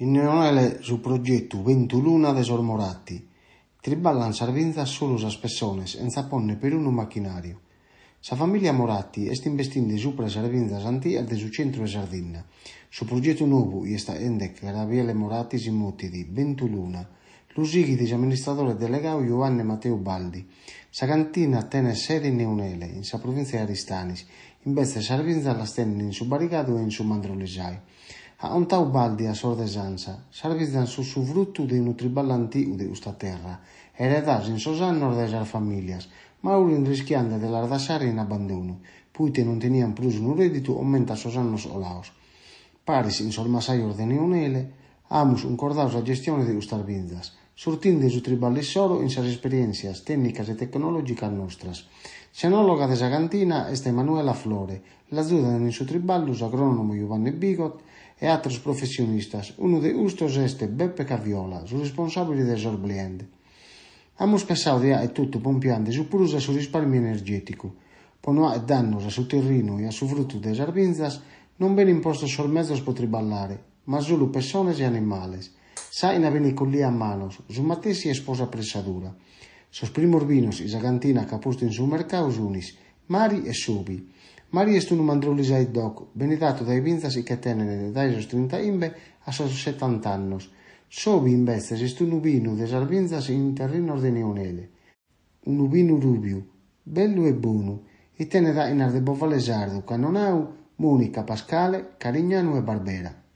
In onorare su progetu Ventuluna de Sormoratti, triballan sarvintzas solo a pessones senza ponne per unu macchinario. La famiglia Moratti est investindo supra sarvinzas antigas de su centru de Sardegna. Su nuovo è est ende che Gabriele Moratti in muti di Ventuluna, lu sighi di amministratore delegato Giovanni Matteo Baldi. La cantina tene sede in Neunele, in sa provincia di Aristanis, in di servizio la stende in su barricato e in su mandrolisai. Antaŭ Baldi a Sordesanza servizan su usufruto de tribal antigo de Ustaterra, heredás en Sosán nordesas familias, Maurin rischiando de lardasare in abandono, puite non tenían plus un reddito aumenta sos annos olaos. Paris in sormasaios un ele, amus un cordaus a gestione de ustar vindas, surtindes utriballisoro in sas experiencias, técnicas e tecnológicas nostras. Xenóloga de Sagantina est Emanuela Flore, l'ajudan in su triballu s'agronomo Giovanni Bigot e atros professionistas. uno de ustos est Beppe Caviola, su responsabile de Sorbliend. Amus pensau de e tutto pompiande su prus a su risparmio energetico. Ponoa e dannos a su terrino e a su frutto de sarbinzas non ben imposto sol mezzos po tribalare, ma solo persones e animales. na veniculía a manos, Zumatis e esposa presadura. primos vinos e zagantina che ha posto in supermercato unis, Mari e Subi. Mari è un mandrullis ai doc, benedato dai vinzas e che tenere dai sus 30 imbe a sus 70 annos. Sobi investe est un ubino de sas vinzas in terrinos de neonele. Un ubino rubiu, bello e buono, e tenera in arde bovalesardo, canonau, munica, Pascale, Carignano e Barbera.